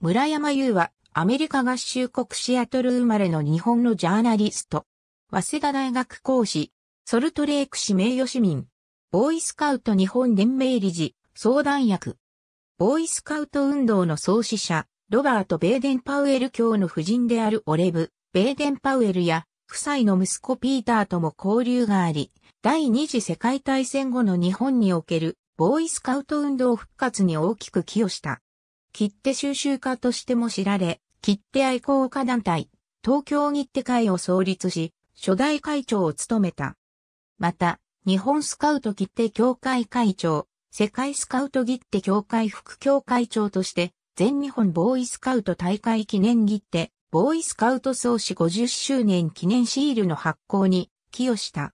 村山優は、アメリカ合衆国シアトル生まれの日本のジャーナリスト。早稲田大学講師、ソルトレーク市名誉市民。ボーイスカウト日本連盟理事、相談役。ボーイスカウト運動の創始者、ロバート・ベーデン・パウエル教の夫人であるオレブ、ベーデン・パウエルや、夫妻の息子ピーターとも交流があり、第二次世界大戦後の日本におけるボーイスカウト運動復活に大きく寄与した。切手収集家としても知られ、切手愛好家団体、東京切手会を創立し、初代会長を務めた。また、日本スカウト切手協会会長、世界スカウト切手協会副協会長として、全日本ボーイスカウト大会記念切手、ボーイスカウト創始50周年記念シールの発行に寄与した。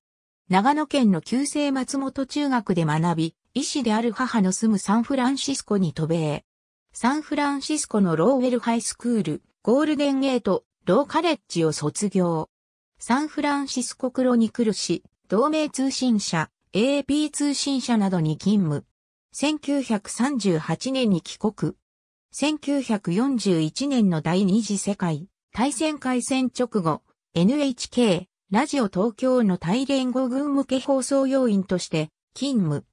長野県の旧制松本中学で学び、医師である母の住むサンフランシスコに渡米。サンフランシスコのローウェルハイスクール、ゴールデンゲート、ローカレッジを卒業。サンフランシスコクロニクル市、同盟通信社、a p 通信社などに勤務。1938年に帰国。1941年の第二次世界大戦開戦直後、NHK、ラジオ東京の大連合軍向け放送要員として勤務。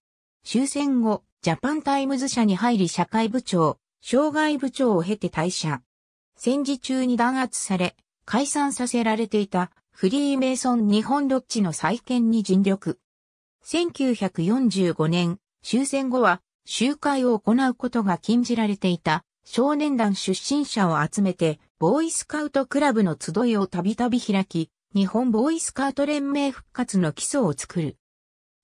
終戦後、ジャパンタイムズ社に入り社会部長、障害部長を経て退社。戦時中に弾圧され、解散させられていたフリーメイソン日本ロッジの再建に尽力。1945年、終戦後は集会を行うことが禁じられていた少年団出身者を集めて、ボーイスカウトクラブの集いをたびたび開き、日本ボーイスカウト連盟復活の基礎を作る。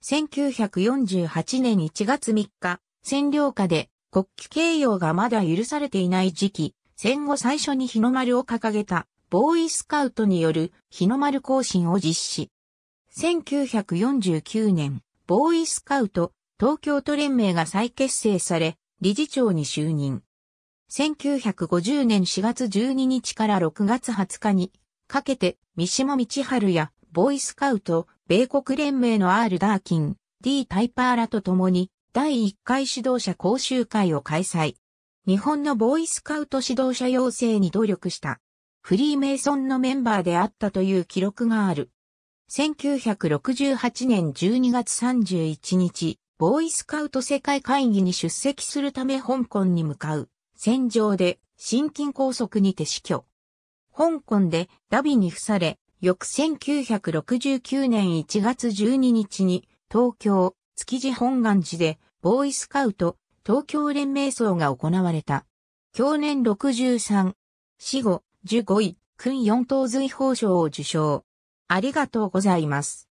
1948年1月3日、占領下で国旗掲揚がまだ許されていない時期、戦後最初に日の丸を掲げた、ボーイスカウトによる日の丸行進を実施。1949年、ボーイスカウト、東京都連盟が再結成され、理事長に就任。1950年4月12日から6月20日に、かけて、三島道春や、ボーイスカウト、米国連盟の R ダーキン、D タイパーらと共に、第1回指導者講習会を開催。日本のボーイスカウト指導者養成に努力した。フリーメイソンのメンバーであったという記録がある。1968年12月31日、ボーイスカウト世界会議に出席するため香港に向かう。戦場で心筋梗塞にて死去。香港でダビに付され、翌1969年1月12日に東京築地本願寺でボーイスカウト、東京連盟層が行われた。去年63、死後、15位、君4等随法賞を受賞。ありがとうございます。